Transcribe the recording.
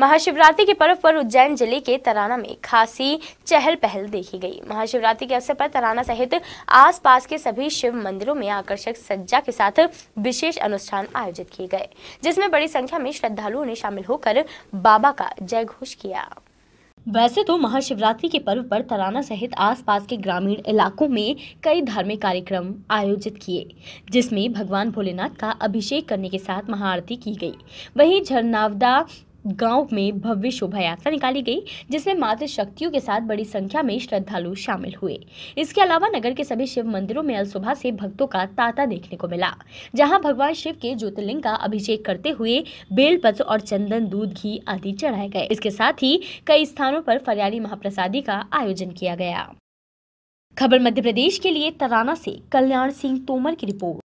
महाशिवरात्रि के पर्व पर उज्जैन जिले के तराना में खासी चहल पहल देखी गई महाशिवरात्रि के अवसर पर तराना सहित आसपास के सभी शिव मंदिरों में आकर्षक सज्जा के साथ विशेष अनुष्ठान आयोजित किए गए जिसमें बड़ी संख्या में श्रद्धालुओं ने शामिल होकर बाबा का जय घोष किया वैसे तो महाशिवरात्रि के पर्व पर तराना सहित आसपास के ग्रामीण इलाकों में कई धार्मिक कार्यक्रम आयोजित किए जिसमें भगवान भोलेनाथ का अभिषेक करने के साथ महाआरती की गई वहीं झरनावदा गांव में भव्य शोभा यात्रा निकाली गई जिसमें मातृ शक्तियों के साथ बड़ी संख्या में श्रद्धालु शामिल हुए इसके अलावा नगर के सभी शिव मंदिरों में अल सुबह से भक्तों का तांता देखने को मिला जहां भगवान शिव के ज्योतिर्लिंग का अभिषेक करते हुए बेलपत्र और चंदन दूध घी आदि चढ़ाए गए इसके साथ ही कई स्थानों पर फरियाली महाप्रसादी का आयोजन किया गया खबर मध्य प्रदेश के लिए तराना से कल्याण सिंह तोमर की रिपोर्ट